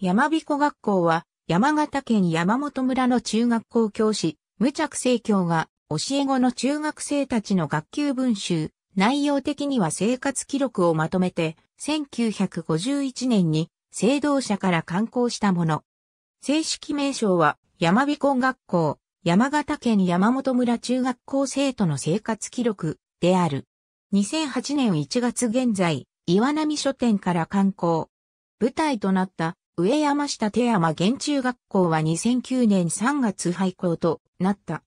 山彦学校は、山形県山本村の中学校教師、無着生教が、教え子の中学生たちの学級文集、内容的には生活記録をまとめて、1951年に、制堂者から刊行したもの。正式名称は、山彦学校、山形県山本村中学校生徒の生活記録、である。2008年1月現在、岩波書店から刊行。舞台となった上山下手山現中学校は2009年3月廃校となった。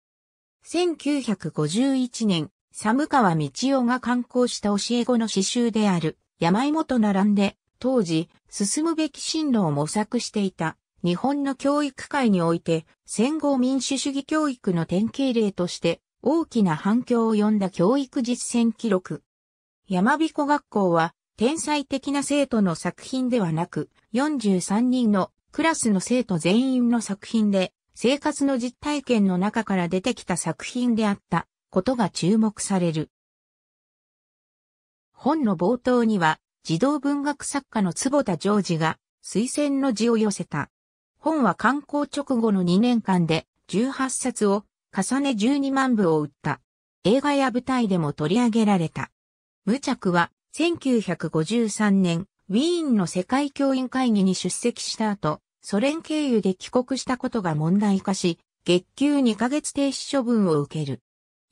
1951年、寒川道夫が刊行した教え子の詩集である、山芋と並んで、当時、進むべき進路を模索していた、日本の教育界において、戦後民主主義教育の典型例として、大きな反響を呼んだ教育実践記録。山彦学校は、天才的な生徒の作品ではなく、43人のクラスの生徒全員の作品で、生活の実体験の中から出てきた作品であったことが注目される。本の冒頭には、児童文学作家の坪田常治が推薦の字を寄せた。本は刊行直後の2年間で18冊を重ね12万部を売った。映画や舞台でも取り上げられた。無着は1953年、ウィーンの世界教員会議に出席した後、ソ連経由で帰国したことが問題化し、月給2ヶ月停止処分を受ける。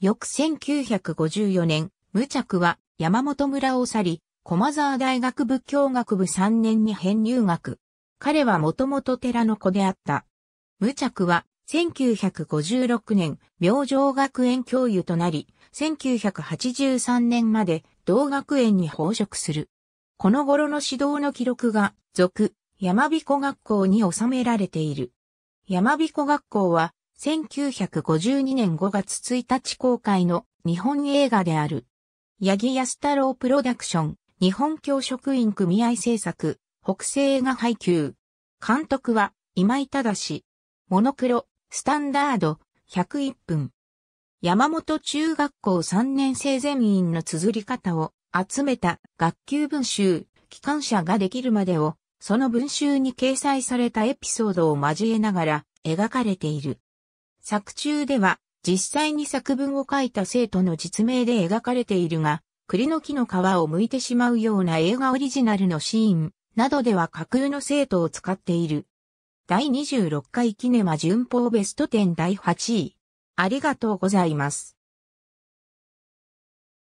翌1954年、無着は山本村を去り、駒沢大学仏教学部3年に編入学。彼はもともと寺の子であった。無着は1956年、明星学園教諭となり、1983年まで同学園に報職する。この頃の指導の記録が、続、山彦学校に収められている。山彦学校は、1952年5月1日公開の日本映画である。八木安太郎プロダクション、日本教職員組合制作、北西映画配給。監督は、今井正。モノクロ、スタンダード、101分。山本中学校3年生全員の綴り方を集めた学級文集、機関車ができるまでを、その文集に掲載されたエピソードを交えながら描かれている。作中では、実際に作文を書いた生徒の実名で描かれているが、栗の木の皮を剥いてしまうような映画オリジナルのシーンなどでは架空の生徒を使っている。第26回キネマ順法ベスト10第8位。ありがとうございます。